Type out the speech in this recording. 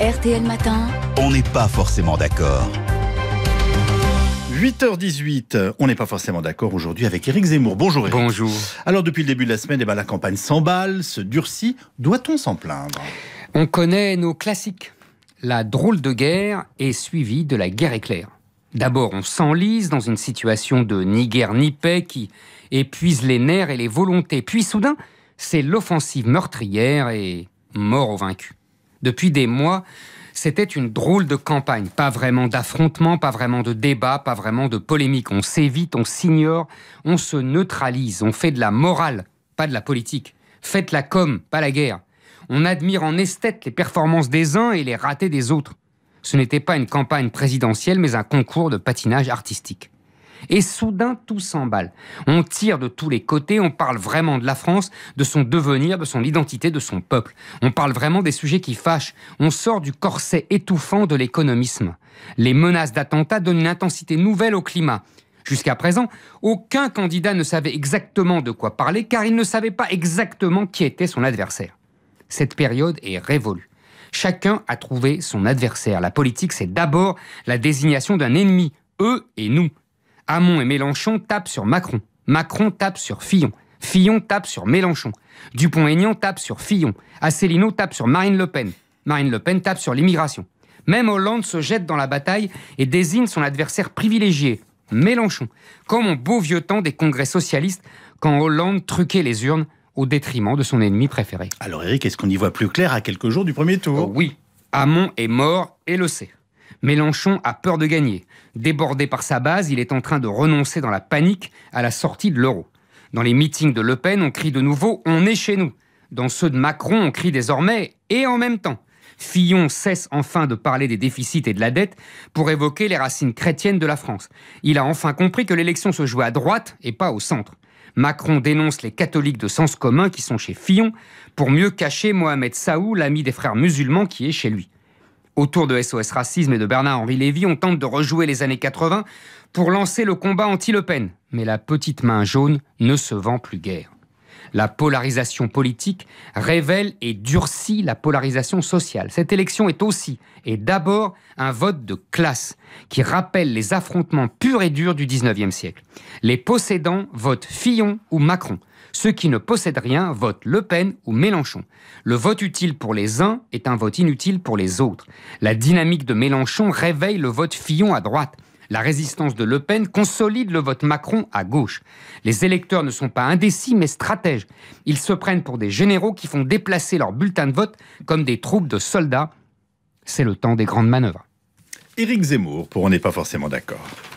RTL Matin. On n'est pas forcément d'accord. 8h18, on n'est pas forcément d'accord aujourd'hui avec Éric Zemmour. Bonjour Éric. Bonjour. Alors depuis le début de la semaine, eh ben, la campagne s'emballe, se durcit. Doit-on s'en plaindre On connaît nos classiques. La drôle de guerre est suivie de la guerre éclair. D'abord, on s'enlise dans une situation de ni guerre ni paix qui épuise les nerfs et les volontés. Puis soudain, c'est l'offensive meurtrière et mort au vaincu. Depuis des mois, c'était une drôle de campagne. Pas vraiment d'affrontement, pas vraiment de débat, pas vraiment de polémique. On s'évite, on s'ignore, on se neutralise, on fait de la morale, pas de la politique. Faites la com, pas la guerre. On admire en esthète les performances des uns et les ratés des autres. Ce n'était pas une campagne présidentielle, mais un concours de patinage artistique. Et soudain, tout s'emballe. On tire de tous les côtés, on parle vraiment de la France, de son devenir, de son identité, de son peuple. On parle vraiment des sujets qui fâchent. On sort du corset étouffant de l'économisme. Les menaces d'attentats donnent une intensité nouvelle au climat. Jusqu'à présent, aucun candidat ne savait exactement de quoi parler car il ne savait pas exactement qui était son adversaire. Cette période est révolue. Chacun a trouvé son adversaire. La politique, c'est d'abord la désignation d'un ennemi, eux et nous, Amon et Mélenchon tapent sur Macron. Macron tape sur Fillon. Fillon tape sur Mélenchon. Dupont-Aignan tape sur Fillon. Asselineau tape sur Marine Le Pen. Marine Le Pen tape sur l'immigration. Même Hollande se jette dans la bataille et désigne son adversaire privilégié, Mélenchon, comme au beau vieux temps des congrès socialistes quand Hollande truquait les urnes au détriment de son ennemi préféré. Alors Eric, est-ce qu'on y voit plus clair à quelques jours du premier tour oh Oui, Amon est mort et le sait. Mélenchon a peur de gagner. Débordé par sa base, il est en train de renoncer dans la panique à la sortie de l'euro. Dans les meetings de Le Pen, on crie de nouveau On est chez nous. Dans ceux de Macron, on crie désormais Et en même temps. Fillon cesse enfin de parler des déficits et de la dette pour évoquer les racines chrétiennes de la France. Il a enfin compris que l'élection se jouait à droite et pas au centre. Macron dénonce les catholiques de sens commun qui sont chez Fillon pour mieux cacher Mohamed Saou, l'ami des frères musulmans qui est chez lui. Autour de SOS Racisme et de Bernard-Henri Lévy, on tente de rejouer les années 80 pour lancer le combat anti-Le Pen. Mais la petite main jaune ne se vend plus guère. La polarisation politique révèle et durcit la polarisation sociale. Cette élection est aussi et d'abord un vote de classe qui rappelle les affrontements purs et durs du 19e siècle. Les possédants votent Fillon ou Macron. Ceux qui ne possèdent rien votent Le Pen ou Mélenchon. Le vote utile pour les uns est un vote inutile pour les autres. La dynamique de Mélenchon réveille le vote Fillon à droite. La résistance de Le Pen consolide le vote Macron à gauche. Les électeurs ne sont pas indécis mais stratèges. Ils se prennent pour des généraux qui font déplacer leurs bulletins de vote comme des troupes de soldats. C'est le temps des grandes manœuvres. Éric Zemmour, pour on n'est pas forcément d'accord.